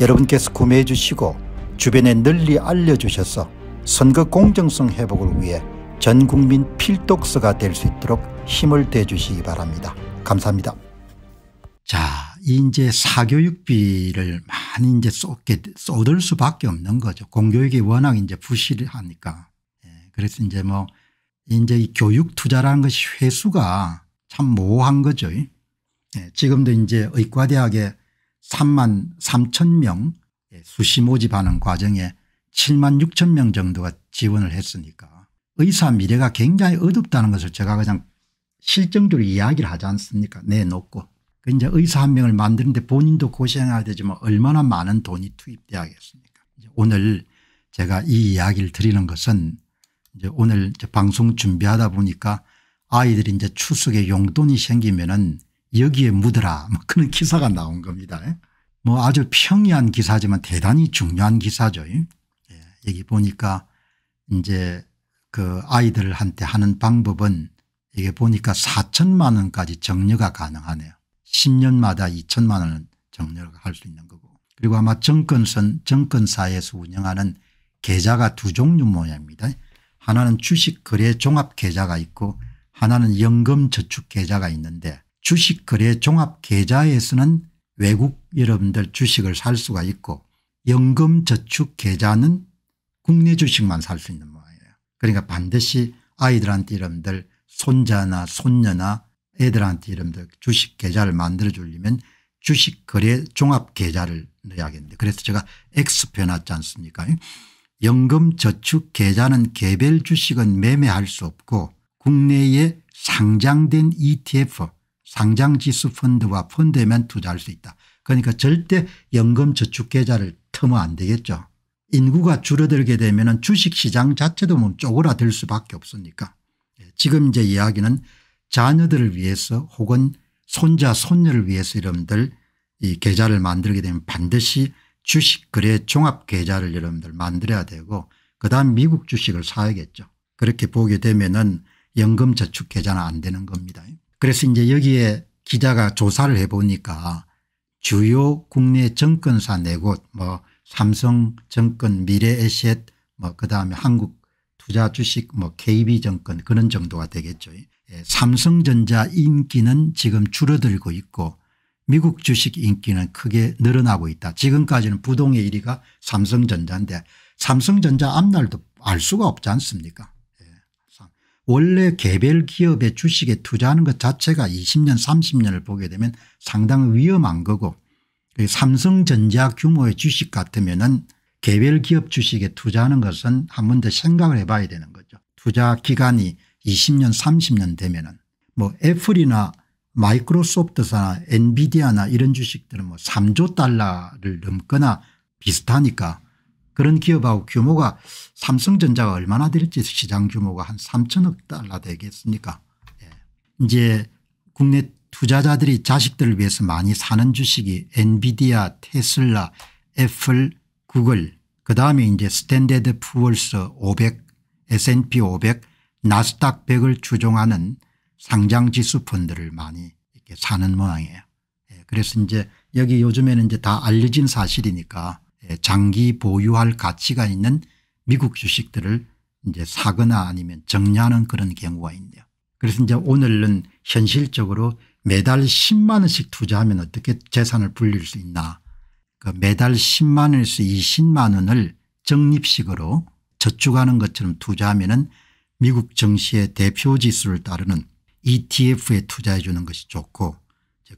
여러분께서 구매해 주시고 주변에 널리 알려주셔서 선거 공정성 회복을 위해 전국민 필독서가 될 수 있도록 힘을 대주시기 바랍니다. 감사합니다. 자, 이제 사교육비를 많이 이제 쏟게, 쏟을 수밖에 없는 거죠. 공교육이 워낙 이제 부실하니까. 예, 그래서 이제 뭐, 이제 이 교육 투자라는 것이 회수가 참 모호한 거죠. 예, 지금도 이제 의과대학에 3만 3천 명 예, 수시 모집하는 과정에 7만 6천 명 정도가 지원을 했으니까 의사 미래가 굉장히 어둡다는 것을 제가 가장 실정적으로 이야기를 하지 않습니까 내놓고 그 이제 의사 한 명을 만드는데 본인도 고생해야 되지만 얼마나 많은 돈이 투입돼야겠습니까 오늘 제가 이 이야기를 드리는 것은 이제 오늘 이제 방송 준비하다 보니까 아이들이 이제 추석에 용돈이 생기면은 여기에 묻어라 뭐 그런 기사가 나온 겁니다. 뭐 아주 평이한 기사지만 대단히 중요한 기사죠. 예, 여기 보니까 이제 그 아이들한테 하는 방법은 이게 보니까 4천만 원까지 정려가 가능하네요. 10년마다 2천만 원 정려를 할 수 있는 거고 그리고 아마 정권선 정권사에서 운영하는 계좌가 두 종류 모양입니다. 하나는 주식 거래 종합 계좌가 있고 하나는 연금 저축 계좌가 있는데 주식거래 종합계좌에서는 외국 여러분들 주식을 살 수가 있고 연금저축계좌는 국내 주식만 살 수 있는 모양이에요. 그러니까 반드시 아이들한테 여러분들 손자나 손녀나 애들한테 여러분들 주식계좌를 만들어 주려면 주식거래 종합계좌를 넣어야겠는데 그래서 제가 X표 놨지 않습니까 연금저축계좌는 개별 주식은 매매할 수 없고 국내에 상장된 ETF 상장지수 펀드와 펀드에만 투자할 수 있다. 그러니까 절대 연금저축계좌를 터면 안 되겠죠. 인구가 줄어들게 되면 주식시장 자체도 뭐 쪼그라들 수밖에 없으니까. 예, 지금 이제 이야기는 자녀들을 위해서 혹은 손자 손녀를 위해서 여러분들 이 계좌를 만들게 되면 반드시 주식거래 종합계좌를 여러분들 만들어야 되고 그다음 미국 주식을 사야겠죠. 그렇게 보게 되면 은 연금저축계좌는 안 되는 겁니다. 그래서 이제 여기에 기자가 조사를 해보니까 주요 국내 정권사 네곳뭐 삼성 정권 미래에셋 뭐 그다음에 한국 투자 주식 뭐 KB 정권 그런 정도가 되겠죠. 예, 삼성전자 인기는 지금 줄어들고 있고 미국 주식 인기는 크게 늘어나고 있다. 지금까지는 부동의 1위가 삼성전자인데 삼성전자 앞날도 알 수가 없지 않습니까 원래 개별 기업의 주식에 투자하는 것 자체가 20년 30년을 보게 되면 상당히 위험한 거고 그 삼성전자 규모의 주식 같으면 은 개별 기업 주식에 투자하는 것은 한 번 더 생각을 해봐야 되는 거죠. 투자 기간이 20년 30년 되면 은뭐 애플이나 마이크로소프트사나 엔비디아나 이런 주식들은 뭐 3조 달러를 넘거나 비슷하니까 그런 기업하고 규모가 삼성전자가 얼마나 될지 시장 규모가 한 3천억 달러 되겠습니까 예. 이제 국내 투자자들이 자식들을 위해서 많이 사는 주식이 엔비디아 테슬라 애플 구글 그다음에 이제 스탠데드 푸얼스 500 S&P 500 나스닥 100을 주종하는 상장 지수 펀드를 많이 이렇게 사는 모양이에요. 예. 그래서 이제 여기 요즘에는 이제 다 알려진 사실이니까 예, 장기 보유할 가치가 있는 미국 주식들을 이제 사거나 아니면 정리하는 그런 경우가 있네요. 그래서 이제 오늘은 현실적으로 매달 10만 원씩 투자하면 어떻게 재산을 불릴 수 있나 그 매달 10만 원에서 20만 원을 적립식으로 저축하는 것처럼 투자하면 은 미국 정시의 대표지수를 따르는 ETF에 투자해 주는 것이 좋고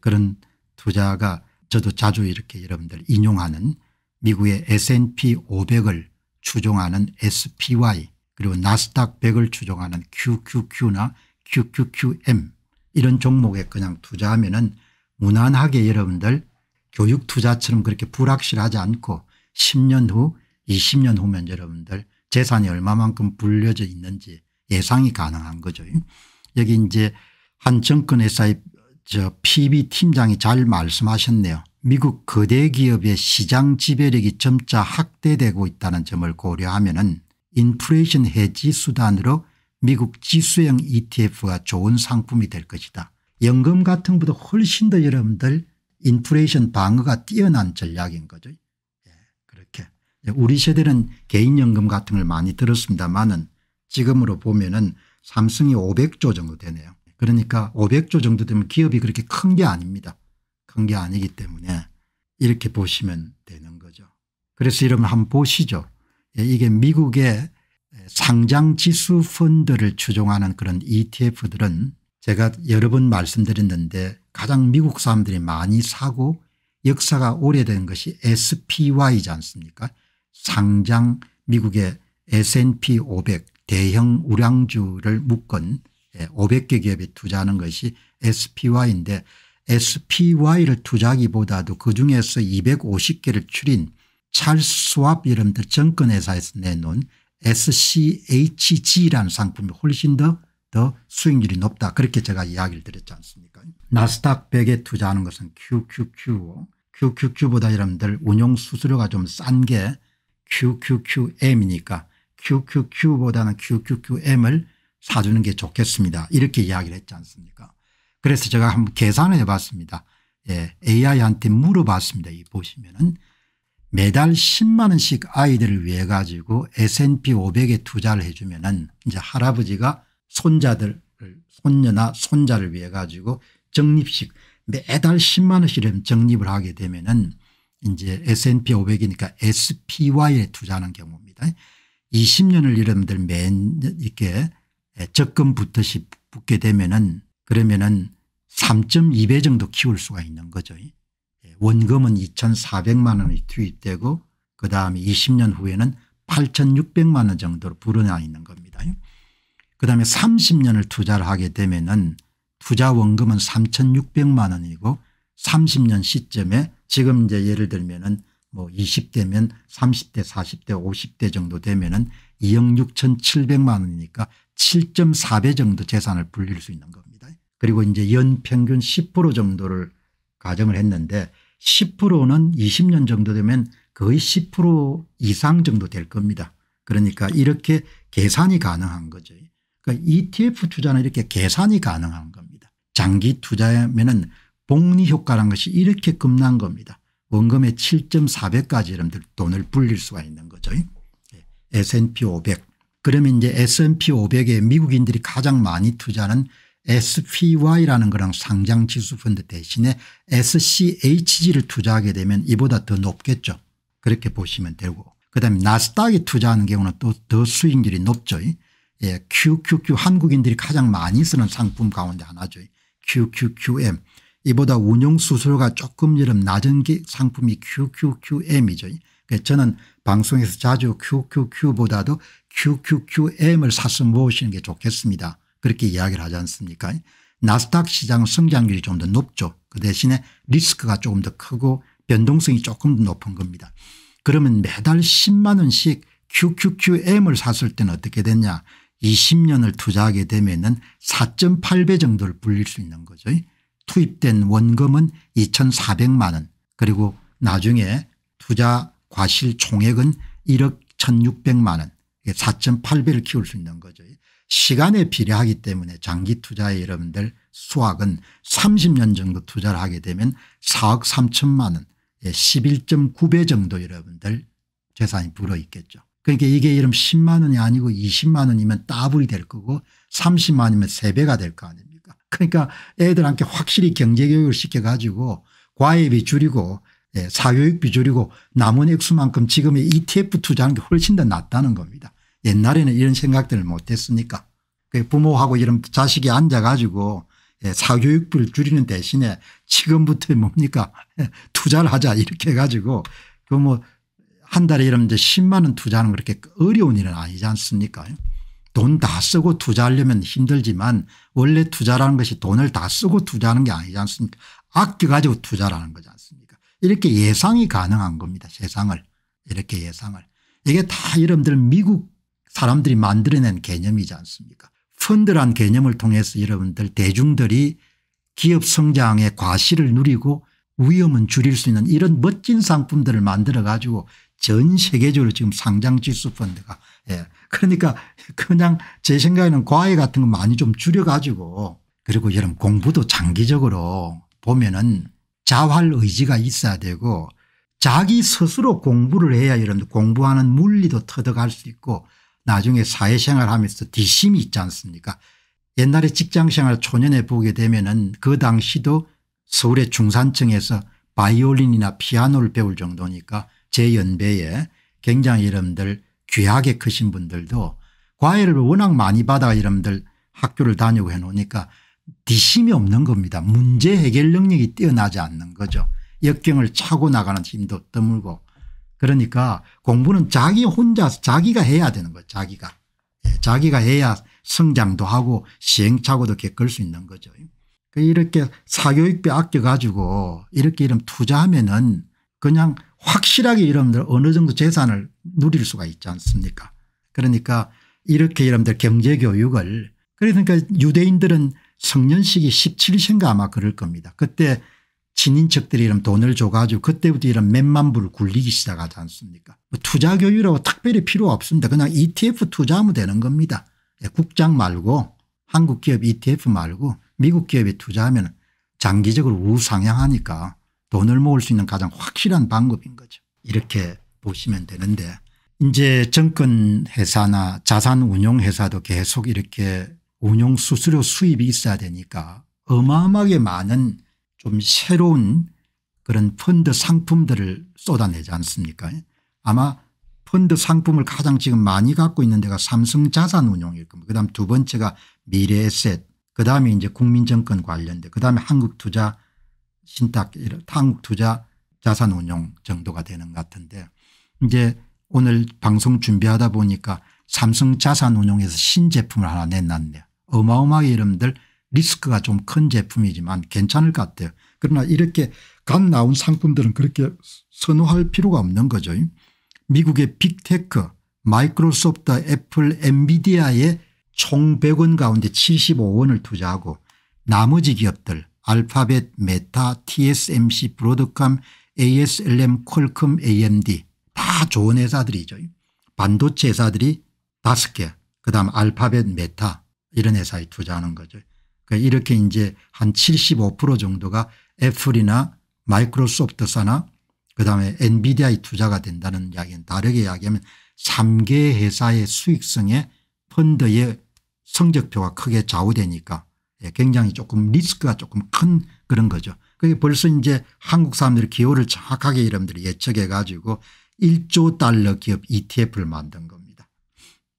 그런 투자가 저도 자주 이렇게 여러분들 인용하는 미국의 S&P 500을 추종하는 SPY 그리고 나스닥 100을 추종하는 QQQ나 QQQM 이런 종목에 그냥 투자하면 은 무난하게 여러분들 교육 투자처럼 그렇게 불확실하지 않고 10년 후 20년 후면 여러분들 재산이 얼마만큼 불려져 있는지 예상이 가능한 거죠. 여기 이제 한 정권 회사의 저 PB 팀장이 잘 말씀하셨네요. 미국 거대 기업의 시장 지배력이 점차 확대되고 있다는 점을 고려하면 인플레이션 해지 수단으로 미국 지수형 etf가 좋은 상품이 될 것이다. 연금 같은 것보다 훨씬 더 여러분들 인플레이션 방어가 뛰어난 전략인 거죠. 예, 그렇게 우리 세대는 개인연금 같은 걸 많이 들었습니다만은 지금으로 보면은 삼성이 500조 정도 되네요. 그러니까 500조 정도 되면 기업이 그렇게 큰 게 아닙니다. 큰게 아니기 때문에 이렇게 보시면 되는 거죠. 그래서 이런 거 한번 보시죠. 예, 이게 미국의 상장 지수 펀드를 추종하는 그런 ETF들은 제가 여러 번 말씀드렸는데 가장 미국 사람들이 많이 사고 역사가 오래된 것이 SPY지 않습니까 상장 미국의 S&P 500 대형 우량주를 묶은 500개 예, 기업에 투자하는 것이 SPY인데 SPY를 투자하기보다도 그중에서 250개를 추린 찰스 와스여러분들 정권회사에서 내놓은 SCHG라는 상품이 훨씬 더, 더 수익률이 높다 그렇게 제가 이야기를 드렸지 않습니까 나스닥 100에 투자하는 것은 QQQ QQQ보다 여러분들 운용 수수료가 좀 싼 게 QQQM이니까 QQQ보다는 QQQM을 사주는 게 좋겠습니다 이렇게 이야기를 했지 않습니까 그래서 제가 한번 계산을 해봤습니다. 예, AI한테 물어봤습니다. 이 보시면은 매달 10만 원씩 아이들을 위해 가지고 S&P 500에 투자를 해주면은 이제 할아버지가 손자들 손녀나 손자를 위해 가지고 적립식 매달 10만 원씩 적립을 하게 되면은 이제 S&P 500이니까 SPY에 투자하는 경우입니다. 20년을 여러분들 매 이렇게 적금 붙듯이 붙게 되면은 그러면은 3.2배 정도 키울 수가 있는 거죠. 예, 원금은 2,400만 원이 투입되고 그다음에 20년 후에는 8,600만 원 정도로 불어나 있는 겁니다. 그다음에 30년을 투자를 하게 되면은 투자 원금은 3,600만 원이고 30년 시점에 지금 이제 예를 들면은 뭐 20대면 30대 40대 50대 정도 되면은 2억 6,700만 원이니까 7.4배 정도 재산을 불릴 수 있는 겁니다. 그리고 이제 연평균 10% 정도를 가정을 했는데 10%는 20년 정도 되면 거의 10% 이상 정도 될 겁니다. 그러니까 이렇게 계산이 가능한 거죠. 그러니까 ETF 투자는 이렇게 계산이 가능한 겁니다. 장기 투자면은 복리 효과라는 것이 이렇게 겁난 겁니다. 원금의 7.4배까지 여러분들 돈을 불릴 수가 있는 거죠. S&P 예, 500. 그러면 이제 S&P 500에 미국인들이 가장 많이 투자하는 SPY라는 거랑 상장지수 펀드 대신에 SCHG를 투자하게 되면 이보다 더 높겠죠. 그렇게 보시면 되고 그다음에 나스닥에 투자하는 경우는 또 더 수익률이 높죠. 예, QQQ 한국인들이 가장 많이 쓰는 상품 가운데 하나죠. QQQM 이보다 운영수수료가 조금 여름 낮은 게 상품이 QQQM이죠. 저는 방송에서 자주 QQQ보다도 QQQM을 사서 모으시는 게 좋겠습니다. 그렇게 이야기를 하지 않습니까 나스닥 시장 성장률이 좀 더 높죠. 그 대신에 리스크가 조금 더 크고 변동성이 조금 더 높은 겁니다. 그러면 매달 10만 원씩 QQQM을 샀을 때는 어떻게 됐냐 20년을 투자하게 되면 4.8배 정도를 불릴 수 있는 거죠. 투입된 원금은 2,400만 원 그리고 나중에 투자 과실 총액은 1억 1,600만 원 4.8배를 키울 수 있는 거죠. 시간에 비례하기 때문에 장기 투자에 여러분들 수학은 30년 정도 투자를 하게 되면 4억 3천만 원 11.9배 예, 정도 여러분들 재산이 불어 있겠죠. 그러니까 이게 이름 10만 원이 아니고 20만 원이면 따블이 될 거고 30만 원이면 3배가 될 거 아닙니까 그러니까 애들한테 확실히 경제교육을 시켜가지고 과외비 줄이고 예, 사교육비 줄이고 남은 액수만큼 지금의 ETF 투자하는 게 훨씬 더 낫다는 겁니다. 옛날에는 이런 생각들을 못했으니까 그 부모하고 이런 자식이 앉아가지고 예, 사교육비를 줄이는 대신에 지금부터 뭡니까 투자를 하자 이렇게 해가지고 그 뭐 한 달에 이러면 이제 10만 원투자는 그렇게 어려운 일은 아니지 않습니까 돈 다 쓰고 투자하려면 힘들지만 원래 투자라는 것이 돈을 다 쓰고 투자하는 게 아니지 않습니까 아껴가지고 투자라는 거지 않습니까 이렇게 예상이 가능한 겁니다 세상을 이렇게 예상을 이게 다 여러분들 미국 사람들이 만들어낸 개념이지 않습니까 펀드란 개념을 통해서 여러분들 대중들이 기업 성장의 과실을 누리고 위험은 줄일 수 있는 이런 멋진 상품들을 만들어 가지고 전 세계적으로 지금 상장지수 펀드가 예. 그러니까 그냥 제 생각에는 과외 같은 거 많이 좀 줄여 가지고 그리고 여러분 공부도 장기적으로 보면은 자활 의지가 있어야 되고 자기 스스로 공부를 해야 여러분 공부하는 물리도 터득할 수 있고 나중에 사회생활 하면서 뒷심이 있지 않습니까 옛날에 직장생활 초년에 보게 되면 은그 당시도 서울의 중산층에서 바이올린이나 피아노를 배울 정도니까 제 연배에 굉장히 여러분들 귀하게 크신 분들도 과외를 워낙 많이 받아 여러분들 학교를 다니고 해놓으니까 뒷심이 없는 겁니다. 문제 해결 능력이 뛰어나지 않는 거죠. 역경을 차고 나가는 힘도 드물고 그러니까 공부는 자기 혼자 서 자기가 해야 되는 거예요 자기가. 예, 자기가 해야 성장도 하고 시행착오도 겪을 수 있는 거죠. 그 이렇게 사교육비 아껴가지고 이렇게 이런 투자하면은 그냥 확실하게 여러분들 어느 정도 재산을 누릴 수가 있지 않습니까 그러니까 이렇게 여러분들 경제교육을 그러니까 유대인들은 성년식이 17세인가 아마 그럴 겁니다. 그때 친인척들이 이런 돈을 줘가지고 그때부터 이런 몇만 불을 굴리기 시작하지 않습니까 뭐 투자 교육이라고 특별히 필요 없습니다. 그냥 ETF 투자하면 되는 겁니다. 예, 국장 말고 한국 기업 ETF 말고 미국 기업에 투자하면 장기적으로 우상향하니까 돈을 모을 수 있는 가장 확실한 방법인 거죠. 이렇게 보시면 되는데 이제 정권 회사나 자산 운용 회사도 계속 이렇게 운용 수수료 수입이 있어야 되니까 어마어마하게 많은 좀 새로운 그런 펀드 상품들을 쏟아내지 않습니까 아마 펀드 상품을 가장 지금 많이 갖고 있는 데가 삼성자산운용일 겁니다. 그다음 두 번째가 미래에셋 그다음에 이제 국민정권 관련돼 그다음에 한국투자신탁 한국투자자산운용 정도가 되는 것 같은데 이제 오늘 방송 준비하다 보니까 삼성자산운용에서 신제품을 하나 내놨네요. 어마어마하게 여러분들 리스크가 좀 큰 제품이지만 괜찮을 것 같아요. 그러나 이렇게 간 나온 상품들은 그렇게 선호할 필요가 없는 거죠. 미국의 빅테크 마이크로소프트 애플 엔비디아의 총 100원 가운데 75원을 투자하고 나머지 기업들 알파벳 메타 tsmc 브로드컴 aslm 콜컴 amd 다 좋은 회사들이죠. 반도체 회사들이 다개 그다음 알파벳 메타 이런 회사에 투자하는 거죠. 그러니까 이렇게 이제 한 75% 정도가 애플이나 마이크로소프트사나 그다음에 엔비디아의 투자가 된다는 이야기는 다르게 이야기하면 3개 회사의 수익성에 펀드의 성적표가 크게 좌우되니까 예, 굉장히 조금 리스크가 조금 큰 그런 거죠. 그게 벌써 이제 한국 사람들이 기호를 정확하게 이름들이 예측해 가지고 1조 달러 기업 ETF를 만든 겁니다.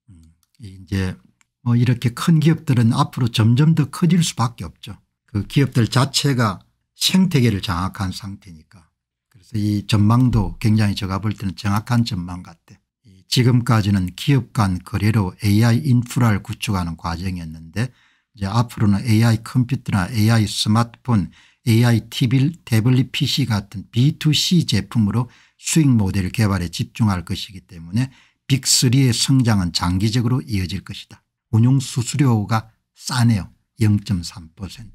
음, 이제 뭐 이렇게 큰 기업들은 앞으로 점점 더 커질 수밖에 없죠. 그 기업들 자체가 생태계를 장악한 상태니까. 그래서 이 전망도 굉장히 제가 볼 때는 정확한 전망 같아. 지금까지는 기업 간 거래로 AI 인프라를 구축하는 과정이었는데 이제 앞으로는 AI 컴퓨터나 AI 스마트폰, AI TV, 태블릿 PC 같은 B2C 제품으로 수익 모델 개발에 집중할 것이기 때문에 빅3의 성장은 장기적으로 이어질 것이다. 운용 수수료가 싸네요. 0.3%.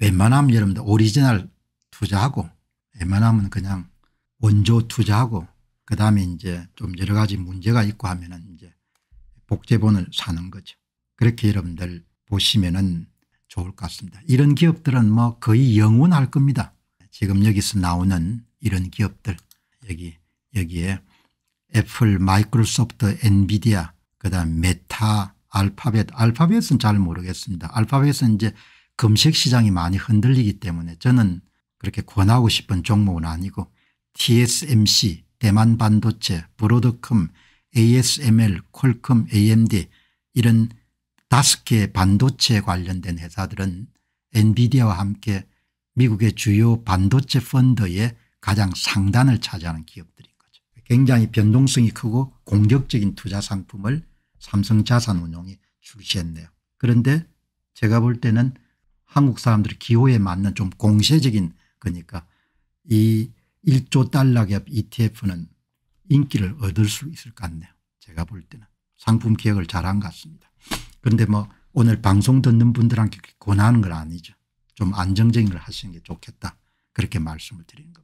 웬만하면 여러분들 오리지널 투자하고 웬만하면 그냥 원조 투자하고 그다음에 이제 좀 여러 가지 문제가 있고 하면은 이제 복제본을 사는 거죠. 그렇게 여러분들 보시면은 좋을 것 같습니다. 이런 기업들은 뭐 거의 영원할 겁니다. 지금 여기서 나오는 이런 기업들 여기 여기에 애플, 마이크로소프트, 엔비디아 그다음 메타 알파벳 알파벳은 잘 모르겠습니다. 알파벳은 이제 금식 시장이 많이 흔들리기 때문에 저는 그렇게 권하고 싶은 종목은 아니고 TSMC 대만 반도체 브로드컴 ASML 콜컴 AMD 이런 다섯 개 반도체 관련된 회사들은 엔비디아와 함께 미국의 주요 반도체 펀드의 가장 상단을 차지하는 기업들인 거죠. 굉장히 변동성이 크고 공격적인 투자 상품을 삼성자산운용이 출시했네요. 그런데 제가 볼 때는 한국 사람들의 기호에 맞는 좀 공세적인 거니까 이 1조 달러 기업 ETF는 인기를 얻을 수 있을 것 같네요. 제가 볼 때는 상품 기획을 잘한 것 같습니다. 그런데 뭐 오늘 방송 듣는 분들한테 권하는 건 아니죠. 좀 안정적인 걸 하시는 게 좋겠다. 그렇게 말씀을 드리는 겁니다.